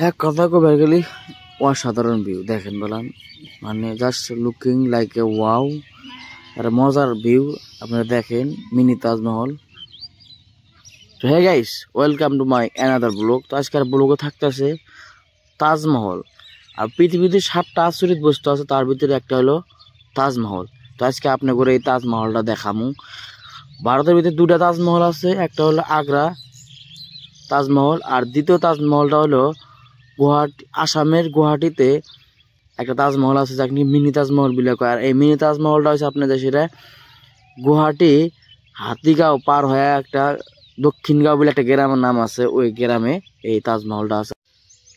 এক হ্যাঁ, কথা কবে গেলি অসাধারণ ভিউ দেখেন বললাম মানে just looking like a wow আর মজার ভিউ আপনারা দেখেন মিনি তাজমহল তো হ্যাঁ guys welcome to my another blog তো আজকের ব্লগে থাকতেছে তাজমহল আর পৃথিবীতে সাতটা আচরিত বস্তু আছে তার ভিতরে একটা হলো তাজমহল তো আজকে আপনি করে এই তাজমহলটা দেখামু ভারতের ভিতরে দুটা তাজমহল আছে একটা হলো আগ্রা তাজমহল আর দ্বিতীয় তাজমহলটা হলো গুয়াহাটি আসামের গুয়াহাটিতে একটা তাজমহল আছে যাকে মিনি তাজমহল বলে কয় আর এই মিনি তাজমহলটা হচ্ছে আপনাদের সেটা গুয়াহাটি হাতিগাঁও পার হয়ে একটা দক্ষিণগাঁও বলে একটা গ্রামের নাম আছে ওই গ্রামে এই তাজমহলটা আছে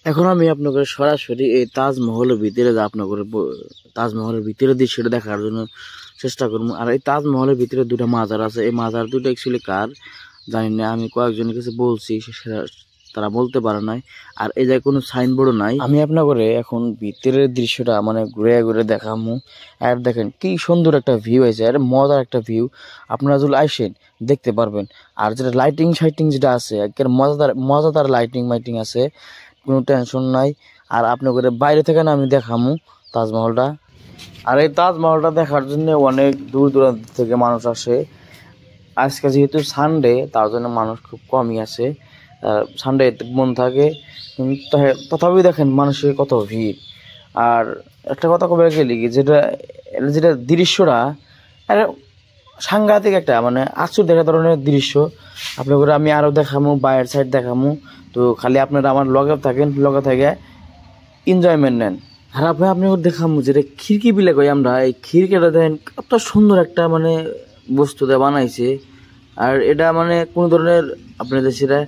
এখন আমি আপনাদের সরাসরি এই তাজমহলের ভিতরে যা আপনাদের তাজমহলের ভিতরে দৃশ্যটা দেখার জন্য চেষ্টা করবো আর এই তাজমহলের ভিতরে দুটা মাজার আছে এই মাজার দুটো অ্যাকচুয়ালি কার জানি না আমি কয়েকজনের কাছে বলছি তারা বলতে পারে নাই আর এই যে কোনো সাইনবোর্ডও নাই আমি আপনাকে এখন ভিতরের দৃশ্যটা মানে ঘুরে ঘুরে দেখামু আর দেখেন কি সুন্দর একটা ভিউ আছে আর মজার একটা ভিউ আপনারা যদি আসেন দেখতে পারবেন আর যেটা লাইটিং সাইটিং যেটা আছে একদম মজাদার মজাদার লাইটিং মাইটিং আছে কোনো টেনশন নাই আর আপনাকে বাইরে থেকে না আমি দেখামু তাজমহলটা আর এই তাজমহলটা দেখার জন্য অনেক দূর দূরান্ত থেকে মানুষ আসে আজকে যেহেতু সানডে তার জন্য মানুষ খুব কমই আছে সানডে মন থাকে তথাপি দেখেন মানুষের কত ভিড় আর একটা কথা কবে গেলি কি যেটা যেটা দৃশ্যটা সাংঘাতিক একটা মানে আচুর দেখা ধরনের দৃশ্য আপনার আমি আরও দেখামো বাইরের সাইড দেখামো তো খালি আপনারা আমার লগে থাকেন লগে থেকে এনজয়মেন্ট নেন আর আপনি আপনি দেখামো যেটা খিড়কি বিলে কই আমরা এই খিড়কিটা দেখেন কত সুন্দর একটা মানে বস্তুতে বানাইছে আর এটা মানে কোনো ধরনের আপনাদের সেটা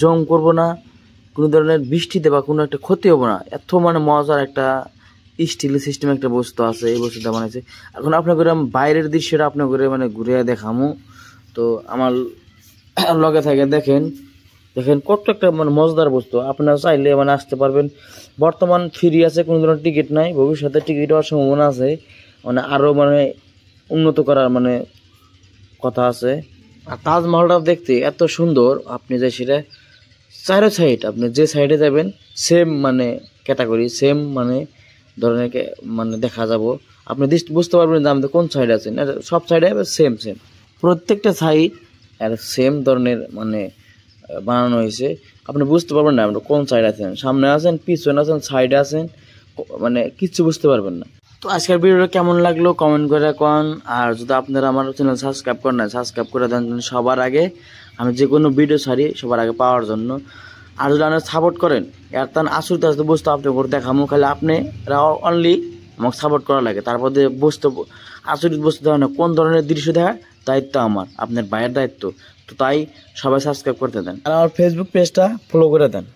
জম করব না কোনো ধরনের বৃষ্টিতে বা কোনো একটা ক্ষতি হবো না এত মানে মজার একটা স্টিল সিস্টেম একটা বস্তু আছে এই বস্তুটা বানাইছে এখন আপনাকে বাইরের দৃশ্যটা আপনাকে মানে ঘুরে দেখামো তো আমার লগে থাকে দেখেন দেখেন কত একটা মানে মজাদার বস্তু আপনারা চাইলে মানে আসতে পারবেন বর্তমান ফ্রি আছে কোনো ধরনের টিকিট নাই ভবিষ্যতে টিকিট হওয়ার সম্ভাবনা আছে মানে আরও মানে উন্নত করার মানে কথা আছে আর তাজমহলটা দেখতে এত সুন্দর আপনি যে সেটা চারো সাইড আপনি যে সাইডে যাবেন সেম মানে ক্যাটাগরি সেম মানে ধরনের মানে দেখা যাব আপনি বুঝতে পারবেন যে আমাদের কোন সাইডে আছেন সব সাইডে সেম সেম প্রত্যেকটা সাইড আর সেম ধরনের মানে বানানো হয়েছে আপনি বুঝতে পারবেন না আপনি কোন সাইডে আছেন সামনে আছেন পিছনে আছেন সাইডে আছেন মানে কিচ্ছু বুঝতে পারবেন না তো আজকের ভিডিওটা কেমন লাগলো কমেন্ট করে কন আর যদি আপনারা আমার চ্যানেল সাবস্ক্রাইব করেন না সাবস্ক্রাইব করে দেন সবার আগে আমি যে কোনো ভিডিও ছাড়ি সবার আগে পাওয়ার জন্য আর যদি আপনারা সাপোর্ট করেন এর তান আসুর তো বুঝতে আপনি করে দেখামো খালি আপনি অনলি আমাকে সাপোর্ট করা লাগে তারপর বুঝতে আচরিত বুঝতে দেওয়া না কোন ধরনের দৃশ্য দেখা দায়িত্ব আমার আপনার বাইরের দায়িত্ব তো তাই সবাই সাবস্ক্রাইব করতে দেন আর আমার ফেসবুক পেজটা ফলো করে দেন